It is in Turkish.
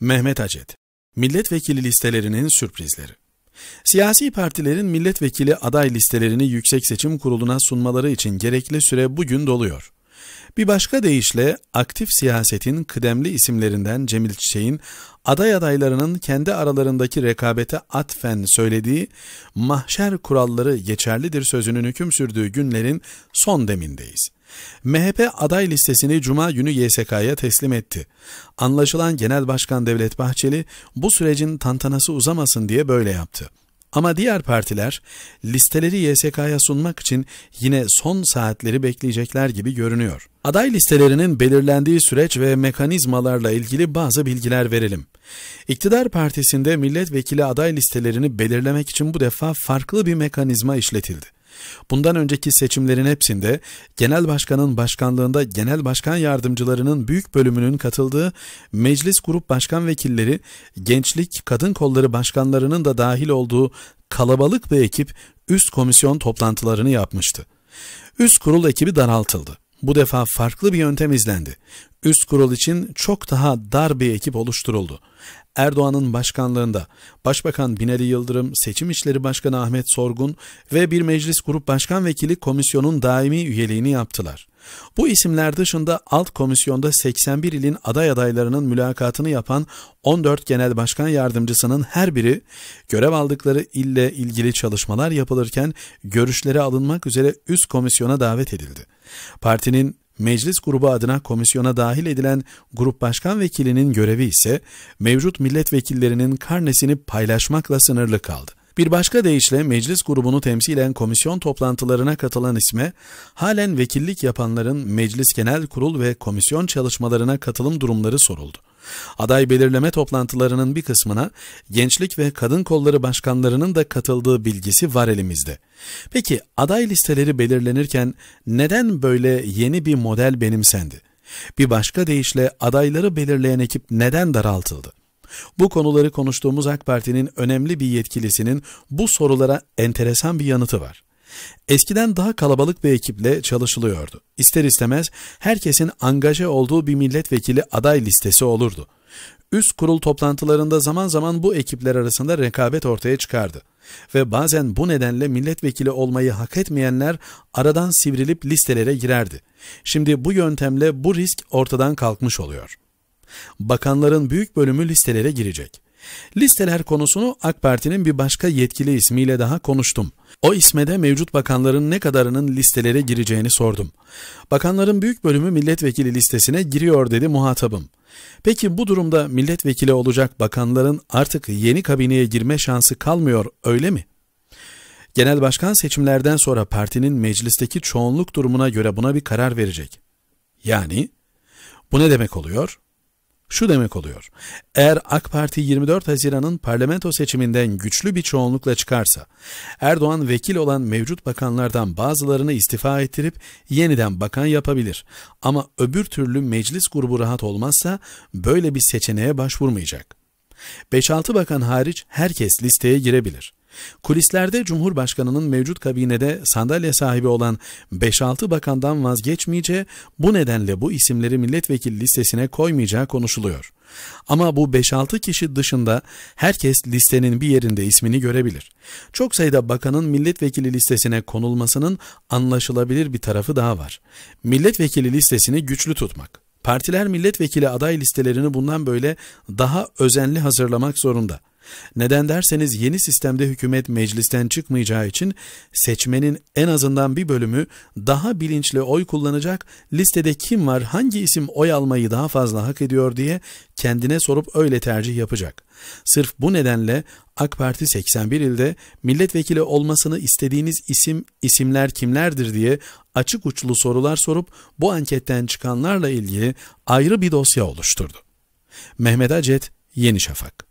Mehmet Acet, milletvekili listelerinin sürprizleri. Siyasi partilerin milletvekili aday listelerini Yüksek Seçim Kurulu'na sunmaları için gerekli süre bugün doluyor. Bir başka deyişle aktif siyasetin kıdemli isimlerinden Cemil Çiçek'in aday adaylarının kendi aralarındaki rekabete atfen söylediği mahşer kuralları geçerlidir sözünün hüküm sürdüğü günlerin son demindeyiz. MHP aday listesini Cuma günü YSK'ya teslim etti. Anlaşılan Genel Başkan Devlet Bahçeli bu sürecin tantanası uzamasın diye böyle yaptı. Ama diğer partiler listeleri YSK'ya sunmak için yine son saatleri bekleyecekler gibi görünüyor. Aday listelerinin belirlendiği süreç ve mekanizmalarla ilgili bazı bilgiler verelim. İktidar partisinde milletvekili aday listelerini belirlemek için bu defa farklı bir mekanizma işletildi. Bundan önceki seçimlerin hepsinde genel başkanın başkanlığında genel başkan yardımcılarının büyük bölümünün katıldığı meclis grup başkan vekilleri, gençlik, kadın kolları başkanlarının da dahil olduğu kalabalık bir ekip üst komisyon toplantılarını yapmıştı. Üst kurul ekibi daraltıldı. Bu defa farklı bir yöntem izlendi üst kurul için çok daha dar bir ekip oluşturuldu. Erdoğan'ın başkanlığında Başbakan Binali Yıldırım, Seçim İşleri Başkanı Ahmet Sorgun ve bir meclis grup başkan vekili komisyonun daimi üyeliğini yaptılar. Bu isimler dışında alt komisyonda 81 ilin aday adaylarının mülakatını yapan 14 genel başkan yardımcısının her biri görev aldıkları ille ilgili çalışmalar yapılırken görüşlere alınmak üzere üst komisyona davet edildi. Partinin Meclis grubu adına komisyona dahil edilen grup başkan vekilinin görevi ise mevcut milletvekillerinin karnesini paylaşmakla sınırlı kaldı. Bir başka deyişle meclis grubunu temsilen komisyon toplantılarına katılan isme, halen vekillik yapanların meclis genel kurul ve komisyon çalışmalarına katılım durumları soruldu. Aday belirleme toplantılarının bir kısmına gençlik ve kadın kolları başkanlarının da katıldığı bilgisi var elimizde. Peki aday listeleri belirlenirken neden böyle yeni bir model benimsendi? Bir başka deyişle adayları belirleyen ekip neden daraltıldı? Bu konuları konuştuğumuz AK Parti'nin önemli bir yetkilisinin bu sorulara enteresan bir yanıtı var. Eskiden daha kalabalık bir ekiple çalışılıyordu. İster istemez herkesin angaje olduğu bir milletvekili aday listesi olurdu. Üst kurul toplantılarında zaman zaman bu ekipler arasında rekabet ortaya çıkardı ve bazen bu nedenle milletvekili olmayı hak etmeyenler aradan sivrilip listelere girerdi. Şimdi bu yöntemle bu risk ortadan kalkmış oluyor.'' bakanların büyük bölümü listelere girecek. Listeler konusunu AK Parti'nin bir başka yetkili ismiyle daha konuştum. O isme de mevcut bakanların ne kadarının listelere gireceğini sordum. Bakanların büyük bölümü milletvekili listesine giriyor dedi muhatabım. Peki bu durumda milletvekili olacak bakanların artık yeni kabineye girme şansı kalmıyor öyle mi? Genel başkan seçimlerden sonra partinin meclisteki çoğunluk durumuna göre buna bir karar verecek. Yani bu ne demek oluyor? şu demek oluyor. Eğer AK Parti 24 Haziran'ın parlamento seçiminden güçlü bir çoğunlukla çıkarsa, Erdoğan vekil olan mevcut bakanlardan bazılarını istifa ettirip yeniden bakan yapabilir. Ama öbür türlü meclis grubu rahat olmazsa böyle bir seçeneğe başvurmayacak. 5-6 bakan hariç herkes listeye girebilir. Kulislerde Cumhurbaşkanı'nın mevcut kabinede sandalye sahibi olan 5-6 bakandan vazgeçmeyeceği, bu nedenle bu isimleri milletvekili listesine koymayacağı konuşuluyor. Ama bu 5-6 kişi dışında herkes listenin bir yerinde ismini görebilir. Çok sayıda bakanın milletvekili listesine konulmasının anlaşılabilir bir tarafı daha var. Milletvekili listesini güçlü tutmak. Partiler milletvekili aday listelerini bundan böyle daha özenli hazırlamak zorunda. Neden derseniz yeni sistemde hükümet meclisten çıkmayacağı için seçmenin en azından bir bölümü daha bilinçli oy kullanacak, listede kim var, hangi isim oy almayı daha fazla hak ediyor diye kendine sorup öyle tercih yapacak. Sırf bu nedenle AK Parti 81 ilde milletvekili olmasını istediğiniz isim isimler kimlerdir diye açık uçlu sorular sorup bu anketten çıkanlarla ilgili ayrı bir dosya oluşturdu. Mehmet Acet, Yeni Şafak